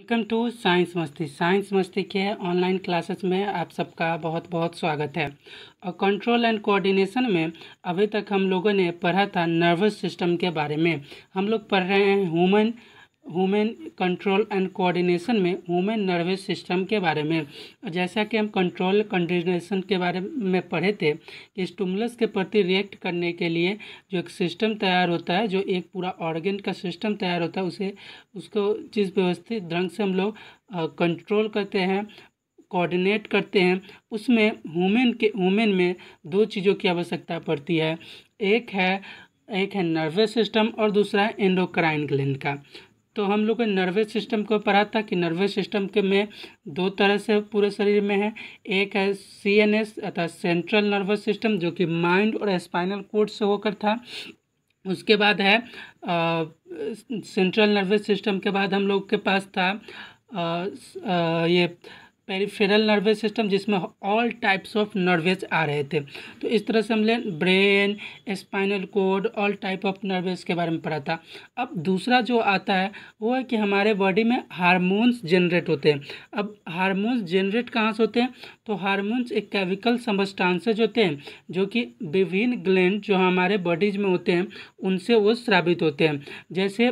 Welcome to science masti science masti के online classes में आप सबका बहुत बहुत स्वागत है और कंट्रोल एंड कोऑर्डिनेशन में अभी तक हम लोगों ने पढ़ा था नर्वस सिस्टम के बारे में हम लोग पढ़ रहे हैं human women control and coordination में वुमेन नर्वस सिस्टम के बारे में जैसा कि हम कंट्रोल कंडिनेशन के बारे में पढ़े थे कि स्टूमलस के प्रति रिएक्ट करने के लिए जो एक सिस्टम तैयार होता है जो एक पूरा ऑर्गेन का सिस्टम तैयार होता है उसे उसको जिस व्यवस्थित ढंग से हम लोग कंट्रोल करते हैं कोऑर्डिनेट करते हैं उसमें वुमेन के वुमेन में दो चीज़ों की आवश्यकता पड़ती है एक है एक है नर्वस सिस्टम और दूसरा है एंडोक्राइन ग्लैंड का तो हम लोग नर्वस सिस्टम को पढ़ा था कि नर्वस सिस्टम के में दो तरह से पूरे शरीर में है एक है सी एन एस अर्थात सेंट्रल नर्वस सिस्टम जो कि माइंड और स्पाइनल कोड से होकर था उसके बाद है सेंट्रल नर्वस सिस्टम के बाद हम लोग के पास था आ, आ, ये पेरीफेरल नर्वस सिस्टम जिसमें ऑल टाइप्स ऑफ नर्वस आ रहे थे तो इस तरह से हमने brain spinal cord all type of nerves के बारे में पढ़ा था अब दूसरा जो आता है वो है कि हमारे बॉडी में हारमोन्स जनरेट होते हैं अब हारमोन्स जनरेट कहाँ से होते हैं तो हारमोन्स एक केमिकल सबस्टांसेज होते हैं जो कि विभिन्न ग्लैंड जो हमारे बॉडीज में होते हैं उनसे वो स्रावित होते हैं जैसे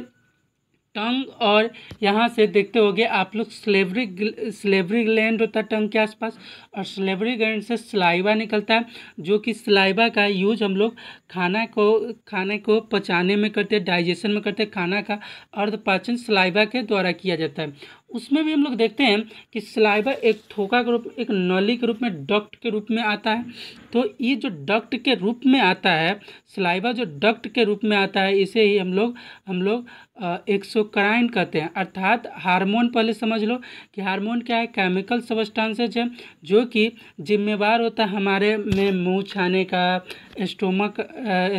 टंग और यहाँ से देखते होगे आप लोग स्लेवरी स्लेवरी ग्लैंड होता है टंग के आसपास और स्लेवरी ग्लैंड से स्लाइबा निकलता है जो कि स्लाइबा का यूज हम लोग खाना को खाने को पचाने में करते हैं डाइजेशन में करते हैं खाना का अर्ध पाचन स्लाइबा के द्वारा किया जाता है उसमें भी हम लोग देखते हैं कि सलाइवा एक थोका के रूप एक नली के रूप में डक्ट के रूप में आता है तो ये जो डक्ट के रूप में आता है सलाइवा जो डक्ट के रूप में आता है इसे ही हम लोग हम लोग एक्सोक्राइन कहते हैं अर्थात हार्मोन पहले समझ लो कि हार्मोन क्या है केमिकल सबस्टांसेज है जो कि जिम्मेवार होता है हमारे में मुँह छाने का स्टोमक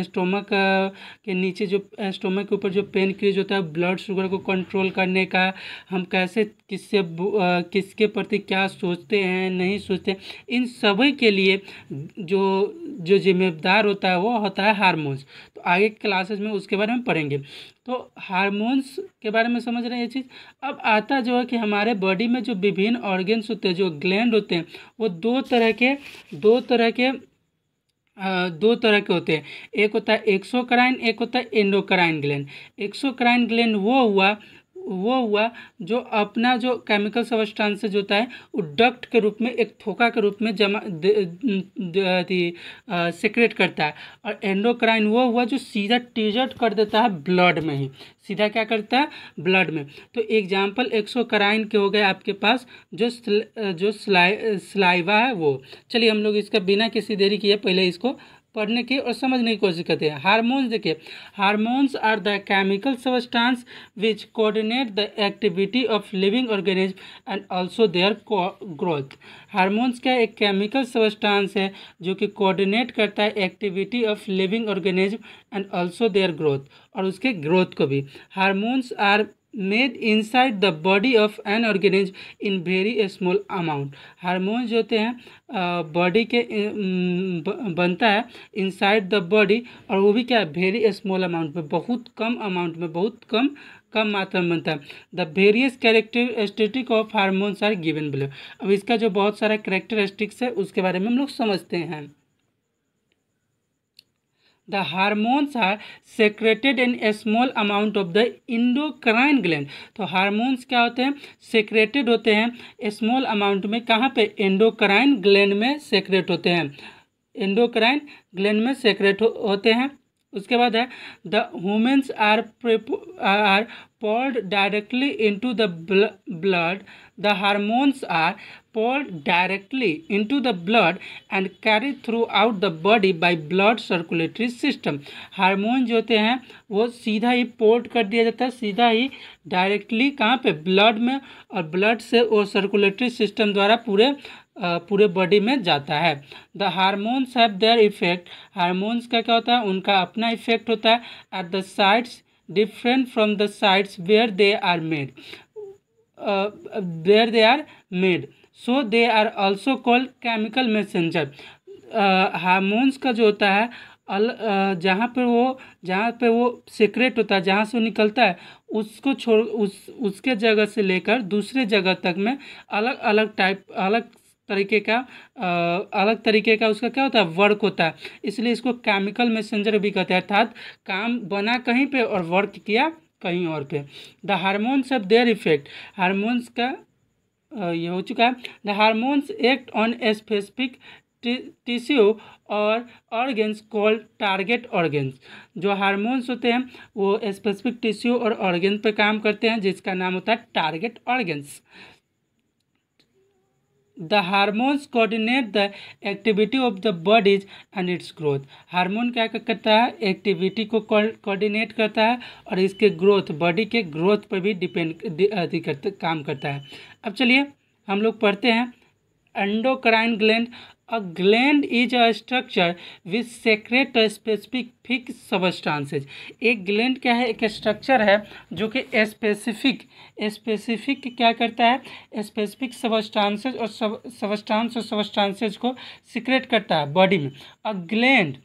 स्टोमक के नीचे जो स्टोमक के ऊपर जो पेन क्रीज होता है ब्लड शुगर को कंट्रोल करने का हम कैसे किससे किसके प्रति क्या सोचते हैं नहीं सोचते इन सभी के लिए जो जो जिम्मेदार होता है वो होता है हारमोन्स तो आगे क्लासेस में उसके बारे में पढ़ेंगे तो हारमोन्स के बारे में समझ रहे हैं ये चीज़ अब आता जो है कि हमारे बॉडी में जो विभिन्न ऑर्गेन्स होते हैं जो ग्लैंड होते हैं वो दो तरह के दो तरह के दो तरह के होते हैं एक होता है एक्सोक्राइन एक होता है एंडोक्राइन ग्लैंड एक्सोक्राइन ग्लैंड वो हुआ वो हुआ जो अपना जो केमिकल सबस्टांस जो होता है वो डक्ट के रूप में एक थोका के रूप में जमा सेक्रेट करता है और एंडोक्राइन वो हुआ जो सीधा टीजर्ट कर देता है ब्लड में ही सीधा क्या करता है ब्लड में तो एग्जाम्पल एक्सोक्राइन के हो गए आपके पास जो स्ल, जो स्लाइ स्लाइवा है वो चलिए हम लोग इसका बिना किसी देरी किए पहले इसको पढ़ने की और समझने की कोशिश करते हैं हारमोन्स देखिए hormones are the chemical substance which coordinate the activity of living organism and also their growth hormones क्या एक केमिकल सबस्टांस है जो कि कोऑर्डिनेट करता है activity of living organism and also their growth और उसके ग्रोथ को भी hormones are made inside the body of an organism in very small amount hormones जो होते हैं बॉडी के बनता है इन साइड द बॉडी और वो भी क्या है वेरी स्मॉल अमाउंट में बहुत कम अमाउंट में बहुत कम कम मात्रा में बनता है the various characteristic of hormones are given below अब इसका जो बहुत सारा कैरेक्टरिस्टिक्स है उसके बारे में हम लोग समझते हैं The hormones are secreted in a small amount of the endocrine gland. तो hormones क्या होते हैं secreted होते हैं small amount में कहाँ पे endocrine gland में secret होते हैं endocrine gland में secret हो, होते हैं उसके बाद है the women's are are poured directly into the blood the hormones are in directly into the blood and through throughout the body by blood circulatory system hormone जो होते हैं वो सीधा ही पोर्ट कर दिया जाता है सीधा ही डायरेक्टली कहाँ पे ब्लड में और ब्लड से वो सर्कुलेटरी सिस्टम द्वारा पूरे पूरे बॉडी में जाता है the hormones have their effect hormones का क्या होता है उनका अपना इफेक्ट होता है at the sides different from the sides where they are made where they are made so they are also called chemical messenger hormones का जो होता है अल जहाँ पर वो जहाँ पे वो सीक्रेट होता है जहाँ से वो निकलता है उसको छोड़ उस उसके जगह से लेकर दूसरे जगह तक में अलग अलग टाइप अलग तरीके का आ, अलग तरीके का उसका क्या होता है वर्क होता है इसलिए इसको केमिकल मैसेंजर भी कहते हैं अर्थात काम बना कहीं पे और वर्क किया कहीं और पे the hormones of their effect hormones का ये हो चुका है the hormones act on specific tissue और ऑर्गेन्स कॉल्ड टारगेट ऑर्गेन्स जो हारमोन्स होते हैं वो स्पेसिफिक टिश्यू और ऑर्गेन पर काम करते हैं जिसका नाम होता है target organs the hormones coordinate the activity of the bodies and its growth hormone क्या करता है एक्टिविटी को कोऑर्डिनेट करता है और इसके ग्रोथ बॉडी के ग्रोथ पर भी डिपेंड करता काम करता है अब चलिए हम लोग पढ़ते हैं endocrine gland A gland is a structure which secrete a specific fixed substances. एक gland क्या है एक structure है जो कि specific specific क्या करता है specific substances और substance और substances को secrete करता है body में A gland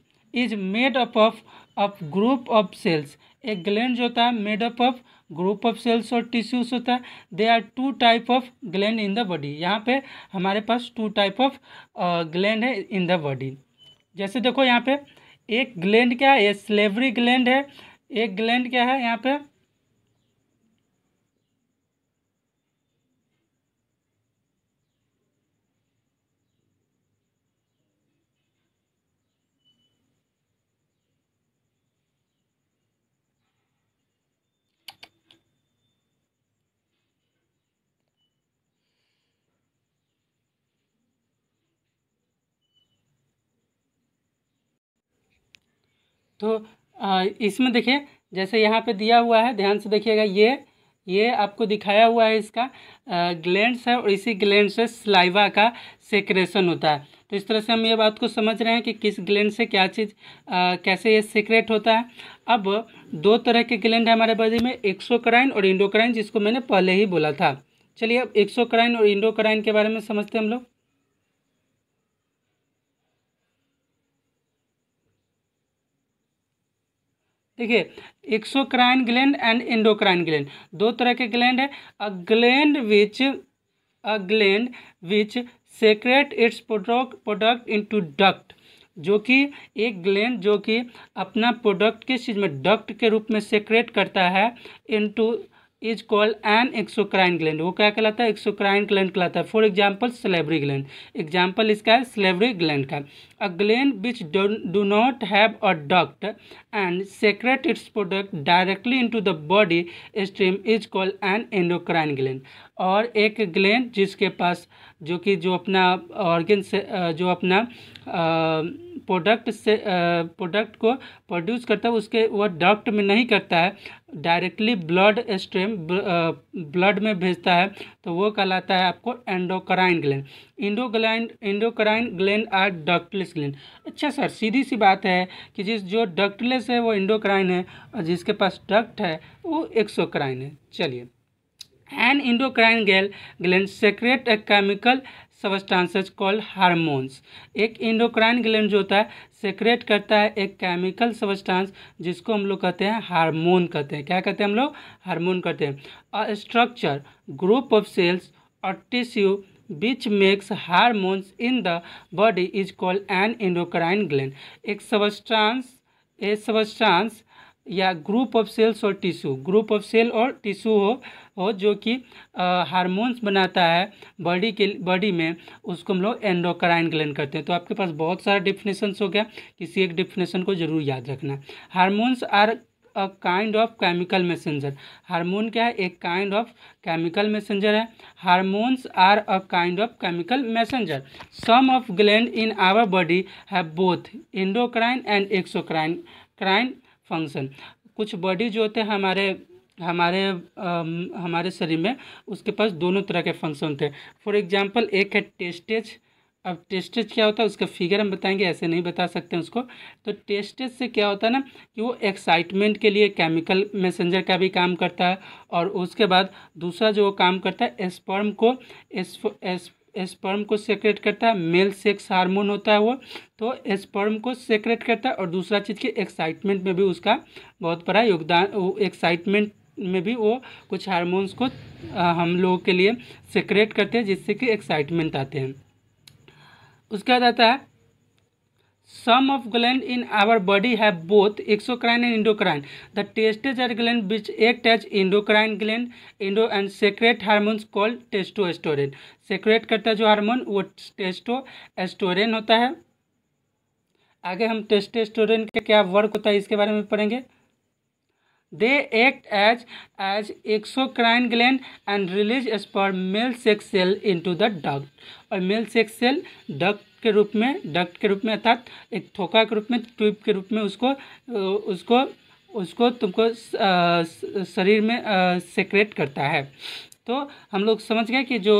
is made up of of group of cells. एक gland जो होता है made up of group of cells और टिश्यूज होता है they are two type of gland in the body यहाँ पे हमारे पास टू टाइप ऑफ ग्लैंड है इन द बॉडी जैसे देखो यहाँ पे एक ग्लैंड क्या है ये स्लेवरी ग्लैंड है एक ग्लैंड क्या है यहाँ पे तो इसमें देखिए जैसे यहाँ पे दिया हुआ है ध्यान से देखिएगा ये ये आपको दिखाया हुआ है इसका ग्लैंड्स है और इसी ग्लैंड से स्लाइवा का सेक्रेशन होता है तो इस तरह से हम ये बात को समझ रहे हैं कि किस ग्लैंड से क्या चीज़ कैसे ये सीक्रेट होता है अब दो तरह के ग्लैंड है हमारे बॉडी में एक्सोक्राइन और इंडोक्राइन जिसको मैंने पहले ही बोला था चलिए अब एक्सोक्राइन और इंडोक्राइन के बारे में समझते हैं हम लोग देखिए exocrine gland and endocrine gland दो तरह के ग्लैंड है a gland which a gland which secrete its product product into duct जो कि एक ग्लैंड जो कि अपना प्रोडक्ट किस चीज़ में डक्ट के रूप में सेक्रेट करता है into is called an exocrine gland वो क्या कहलाता है एक्सोक्राइन ग्लैंड कहलाता है for example salivary gland example इसका है स्लेबरी ग्लैंड का a gland which do not have a duct and secrete its product directly into the body stream is called an endocrine gland और एक gland जिसके पास जो कि जो अपना ऑर्गेन से जो अपना आ, प्रोडक्ट से प्रोडक्ट को प्रोड्यूस करता है उसके वह डक्ट में नहीं करता है डायरेक्टली ब्लड स्ट्रीम ब्लड में भेजता है तो वो कहलाता है आपको endocrine gland endo gland endocrine gland are ductless gland अच्छा सर सीधी सी बात है कि जिस जो डक्टलेस है वो इंडोक्राइन है और जिसके पास डक्ट है वो एक्सोक्राइन है चलिए एन इंडोक्राइन गैल gland secrete a chemical substance call hormones एक इंडोक्राइन ग्लैंड जो होता है सेक्रेट करता है एक केमिकल सबस्टांस जिसको हम लोग कहते हैं हारमोन कहते हैं क्या कहते हैं हम लोग हारमोन कहते हैं और स्ट्रक्चर ग्रुप ऑफ सेल्स और tissue which makes hormones in the body is called an endocrine gland एक सबस्टांस ए सबस्टांस या ग्रुप ऑफ सेल्स और टिश्यू ग्रुप ऑफ सेल और टिश्यू हो हो जो कि हार्मोन्स बनाता है बॉडी के बॉडी में उसको हम लोग एंडोक्राइन ग्लैंड करते हैं तो आपके पास बहुत सारा डिफिनेशंस हो गया किसी एक डिफिनेशन को जरूर याद रखना hormones are a kind of chemical messenger hormone क्या है एक काइंड ऑफ केमिकल मैसेंजर है hormones are a kind of chemical messenger some of gland in our body have both endocrine and exocrine क्राइन function कुछ body जो होते हैं हमारे हमारे आ, हमारे शरीर में उसके पास दोनों तरह के फंक्शन होते हैं फॉर एग्जांपल एक है टेस्टेज अब टेस्टेज क्या होता है उसका फिगर हम बताएंगे ऐसे नहीं बता सकते हैं उसको तो टेस्टेज से क्या होता है ना कि वो एक्साइटमेंट के लिए केमिकल मैसेंजर का भी काम करता है और उसके बाद दूसरा जो वो काम करता है स्पर्म को एस्प, स्पर्म को सेक्रेट करता है मेल सेक्स हार्मोन होता है वो तो स्पर्म को सेक्रेट करता है और दूसरा चीज़ की एक्साइटमेंट में भी उसका बहुत बड़ा योगदान एक्साइटमेंट में भी वो कुछ हार्मोन्स को हम लोगों के लिए सेक्रेट करते हैं जिससे कि एक्साइटमेंट आते हैं उसके बाद आता है some of gland in our body have both exocrine and endocrine the testes are gland which act as endocrine gland endo and secrete hormones called testosterone secrete करता जो हारमोन वो टेस्टो एस्टोरेन होता है आगे हम टेस्टो एस्टोरेन के क्या work होता है इसके बारे में पढ़ेंगे they act as as exocrine gland and release sperm male sex cell into the duct और मेल सेक्स सेल डक्ट के रूप में डक्ट के रूप में अर्थात एक थोका के रूप में ट्यूब के रूप में उसको उसको उसको तुमको शरीर में सेक्रेट करता है तो हम लोग समझ गए कि जो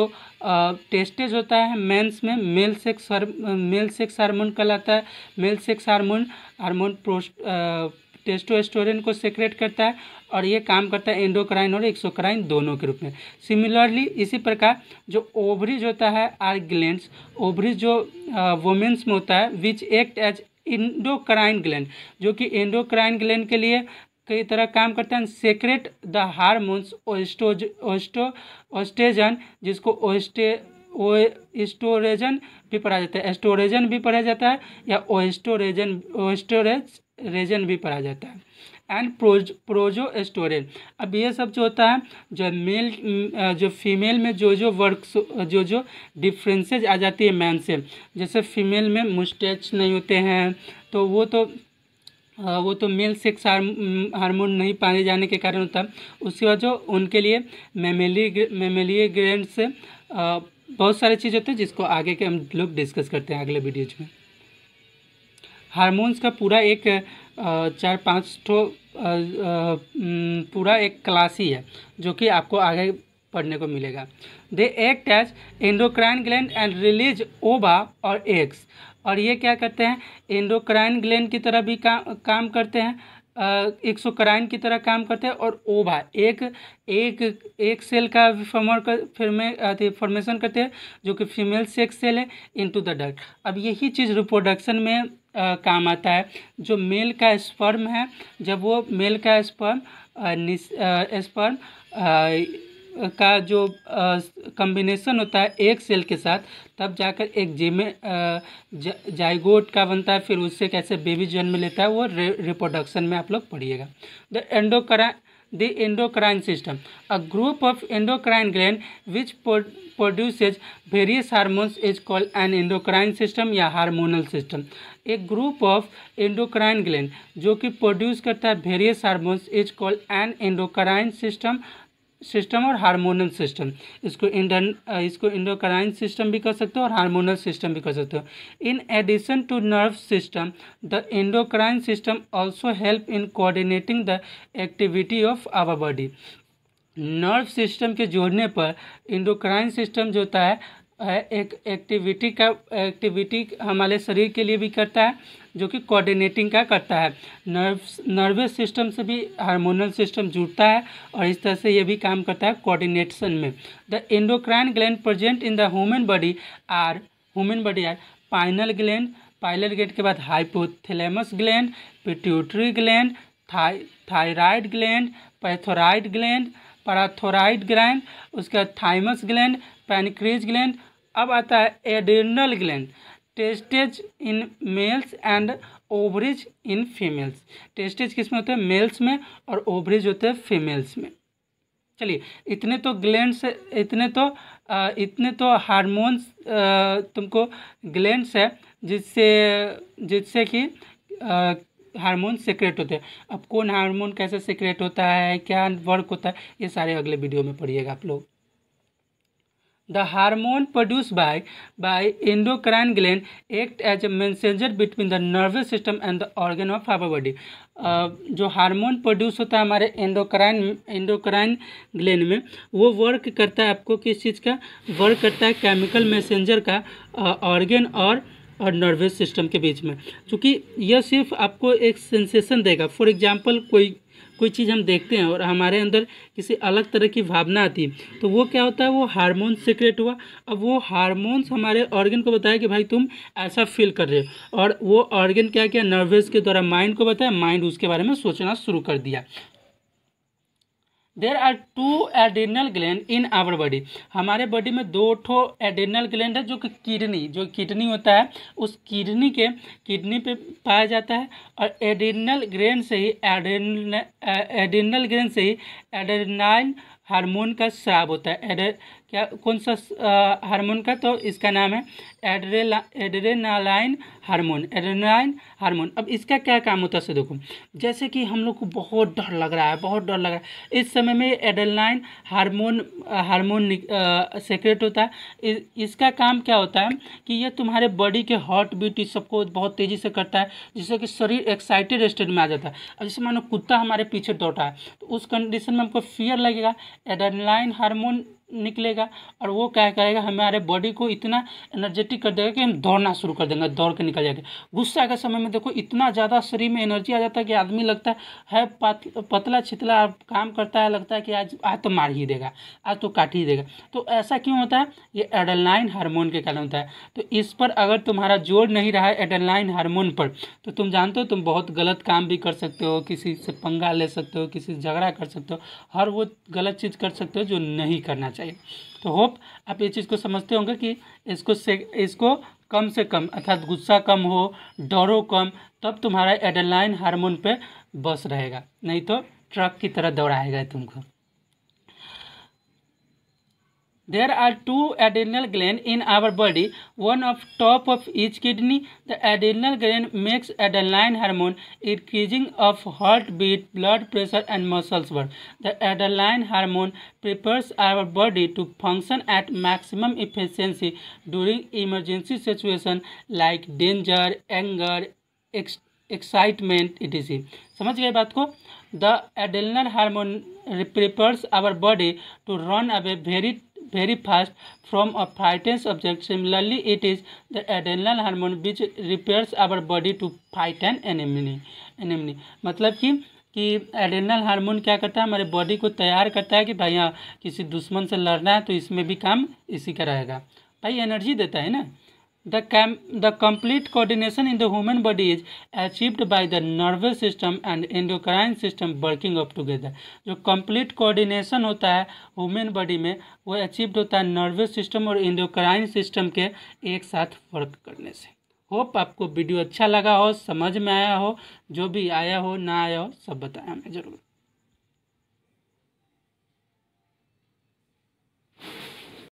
टेस्टेज होता है मेंस में male sex male sex hormone कहलाता है मेल सेक्स हार्मोन हार्मोन प्रोस्ट टेस्टोस्टोरिन को सेक्रेट करता है और ये काम करता है एंडोक्राइन और एक्सोक्राइन दोनों के रूप में सिमिलरली इसी प्रकार जो ओवरीज होता है आर ग्लैंड ओवरीज जो वोमेंस में होता है which act as endocrine gland जो कि एंडोक्राइन ग्लैंड के लिए कई तरह काम करते हैं सेक्रेट द हारमोन्स ओस्टोज ओस्टो ओस्टेजन जिसको ओस्टे ओ स्टोरेजन भी पढ़ा जाता है स्टोरेजन भी पढ़ा जाता है या ओस्टोरेजन ओस्टोरेज रेजन भी पढ़ा जाता है एंड प्रोज प्रोजो स्टोरेज अब ये सब जो होता है जो मेल जो फीमेल में जो जो वर्क्स जो जो डिफरेंसेज आ जाती है मैन से जैसे फीमेल में मुस्टेच नहीं होते हैं तो वो तो वो तो मेल सेक्स हार्मोन नहीं पाए जाने के कारण होता उसके बाद जो उनके लिए मेमेली मेमेलिए ग्रैंड से बहुत सारी चीज़ होती है जिसको आगे के हम लोग डिस्कस करते हैं अगले वीडियोज में हारमोन्स का पूरा एक चार पाँच ठो पूरा एक क्लास ही है जो कि आपको आगे पढ़ने को मिलेगा they act as endocrine gland and release ova और एग्स और ये क्या करते हैं एंडोक्राइन ग्लैंड की तरह भी का, काम करते हैं एक्सोक्राइन की तरह काम करते हैं और ओबा एक एक एक सेल का फॉर्मर कर फिर फॉर्मेशन करते हैं जो कि फीमेल सेक्स सेल है इनटू द डक अब यही चीज़ रिप्रोडक्शन में काम आता है जो मेल का स्पर्म है जब वो मेल का स्पर्म स्पर्म का जो कम्बिनेशन होता है एक सेल के साथ तब जाकर एक जेमे जाइगोट का बनता है फिर उससे कैसे बेबी जन्म लेता है वो रिप्रोडक्शन में आप लोग पढ़िएगा the endocrine the endocrine system a group of endocrine gland which produces various hormones is called an endocrine system या हार्मोनल सिस्टम एक ग्रुप ऑफ एंडोक्राइन ग्लैंड जो कि प्रोड्यूस करता है various hormones is called an endocrine system system और hormonal system इसको इंडन इसको इंडोक्राइन सिस्टम भी कह सकते हो और हार्मोनल सिस्टम भी कह सकते हो in addition to nerve system the endocrine system also help in coordinating the activity of our body nerve system के जोड़ने पर इंडोक्राइन सिस्टम जो होता है एक एक्टिविटी का एक्टिविटी हमारे शरीर के लिए भी करता है जो कि कोऑर्डिनेटिंग का करता है नर्व्स नर्वस सिस्टम से भी हार्मोनल सिस्टम जुड़ता है और इस तरह से ये भी काम करता है कोऑर्डिनेशन में the endocrine gland present in the human body are human body are pineal gland पाइलर ग्लैंड के बाद hypothalamus gland pituitary gland thyroid gland पैथोराइड ग्लैंड पैराथोराइड ग्लैंड उसके बाद थाइमस ग्लैंड पैनक्रीज ग्लैंड अब आता है adrenal gland testes in males and ovaries in females testes किस में होते हैं मेल्स में और ओवरेज होते हैं फीमेल्स में चलिए इतने तो ग्लैंड्स इतने तो आ, इतने तो हारमोन्स तुमको ग्लैंड्स है जिससे जिससे कि हारमोन सिक्रेट होते हैं अब कौन हारमोन कैसे सिक्रेट होता है क्या वर्क होता है ये सारे अगले वीडियो में पढ़िएगा आप लोग the hormone produce by by endocrine gland act as a messenger between the nervous system and the organ of our body. Uh, जो हारमोन प्रोड्यूस होता है हमारे एंडोक्राइन एंडोक्राइन ग्लैन में वो वर्क करता है आपको किस चीज़ का वर्क करता है केमिकल मैसेंजर का ऑर्गेन uh, और और नर्वस सिस्टम के बीच में क्योंकि यह सिर्फ आपको एक सेंसेशन देगा फॉर एग्जांपल कोई कोई चीज़ हम देखते हैं और हमारे अंदर किसी अलग तरह की भावना आती है तो वो क्या होता है वो हारमोन सिक्रेट हुआ अब वो हारमोन्स हमारे ऑर्गन को बताया कि भाई तुम ऐसा फील कर रहे हो और वो ऑर्गन क्या क्या नर्वस के द्वारा माइंड को बताया माइंड उसके बारे में सोचना शुरू कर दिया there are two adrenal gland in our body हमारे बॉडी में दो ठो एडिनल ग्लैंड है जो कि किडनी जो किडनी होता है उस किडनी के किडनी पे पाया जाता है और एडिनल ग्रेन से ही एडिनल एडिनल ग्लैंड से ही एडेनाइन हार्मोन का श्राव होता है क्या कौन सा हार्मोन का तो इसका नाम है एड्रेला एड्रेनालाइन हार्मोन एड्रेनालाइन हार्मोन अब इसका क्या काम होता है सर देखो जैसे कि हम लोग को बहुत डर लग रहा है बहुत डर लग रहा है इस समय में एड्रेनालाइन हार्मोन हार्मोन सेक्रेट होता है इ, इसका काम क्या होता है कि यह तुम्हारे बॉडी के हॉट बीट सबको बहुत तेज़ी से करता है जिससे कि शरीर एक्साइटेड स्टेट में आ जाता है अब जैसे मानो कुत्ता हमारे पीछे दौड़ा है तो उस कंडीशन में हमको फियर लगेगा एड्रेनालाइन हारमोन निकलेगा और वो क्या करेगा हमारे बॉडी को इतना एनर्जेटिक कर देगा कि हम दौड़ना शुरू कर देंगे दौड़ के निकल जाएंगे गुस्सा के समय में देखो इतना ज़्यादा शरीर में एनर्जी आ जाता है कि आदमी लगता है पत, पतला छितला काम करता है लगता है कि आज आज तो मार ही देगा आज तो काट ही देगा तो ऐसा क्यों होता है ये एडलनाइन हारमोन के कारण होता है तो इस पर अगर तुम्हारा जोर नहीं रहा है एडलनाइन हारमोन पर तो तुम जानते हो तुम बहुत गलत काम भी कर सकते हो किसी से पंगा ले सकते हो किसी से झगड़ा कर सकते हो हर वो गलत चीज़ कर सकते हो जो नहीं करना चाहिए चाहिए तो होप आप ये चीज़ को समझते होंगे कि इसको से इसको कम से कम अर्थात गुस्सा कम हो डरो कम तब तुम्हारा एडलाइन हार्मोन पे बस रहेगा नहीं तो ट्रक की तरह दौड़ाएगा तुमको There are two adrenal glands in our body, one of top of each kidney. The adrenal gland makes adrenaline hormone, increasing of heartbeat, blood pressure and muscles work. The adrenaline hormone prepares our body to function at maximum efficiency during emergency situation like danger, anger, ex excitement it is समझ गए बात को the adrenal hormone prepares our body to run away very very fast from a frightened object. Similarly, it is the adrenaline hormone which repairs our body to fight an enemy. enemy. मतलब कि कि एडेनल hormone क्या करता है हमारे body को तैयार करता है कि भाई हाँ किसी दुश्मन से लड़ना है तो इसमें भी काम इसी का रहेगा भाई एनर्जी देता है ना the came the complete coordination in the human body is achieved by the nervous system and endocrine system working up together जो कम्प्लीट कोऑर्डिनेशन होता है ह्यूमन बॉडी में वो अचीव्ड होता है नर्वस सिस्टम और इंडोक्राइन सिस्टम के एक साथ वर्क करने से होप आपको वीडियो अच्छा लगा हो समझ में आया हो जो भी आया हो ना आया हो सब बताया हमें जरूर